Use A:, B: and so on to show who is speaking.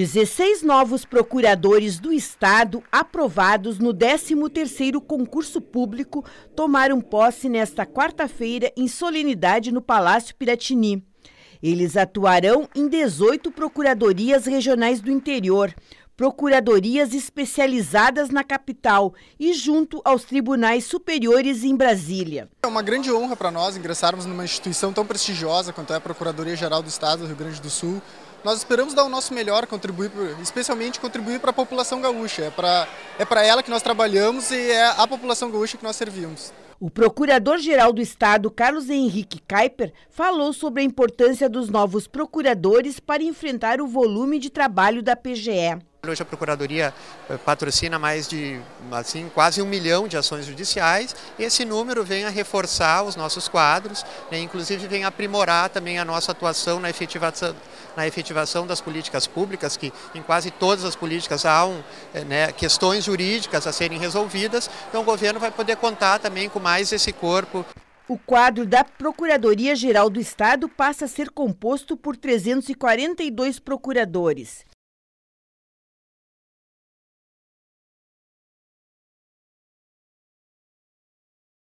A: 16 novos procuradores do Estado aprovados no 13º concurso público tomaram posse nesta quarta-feira em solenidade no Palácio Piratini. Eles atuarão em 18 procuradorias regionais do interior, procuradorias especializadas na capital e junto aos tribunais superiores em Brasília.
B: É uma grande honra para nós ingressarmos numa instituição tão prestigiosa quanto é a Procuradoria Geral do Estado do Rio Grande do Sul. Nós esperamos dar o nosso melhor, contribuir, especialmente contribuir para a população gaúcha. É para é ela que nós trabalhamos e
A: é a população gaúcha que nós servimos. O procurador-geral do Estado, Carlos Henrique Kuyper, falou sobre a importância dos novos procuradores para enfrentar o volume de trabalho da PGE.
C: Hoje a Procuradoria eh, patrocina mais de assim, quase um milhão de ações judiciais. Esse número vem a reforçar os nossos quadros, né, inclusive vem aprimorar também a nossa atuação na efetivação, na efetivação das políticas públicas, que em quase todas as políticas há um, eh, né, questões jurídicas a serem resolvidas. Então o governo vai poder contar também com mais esse corpo.
A: O quadro da Procuradoria-Geral do Estado passa a ser composto por 342 procuradores.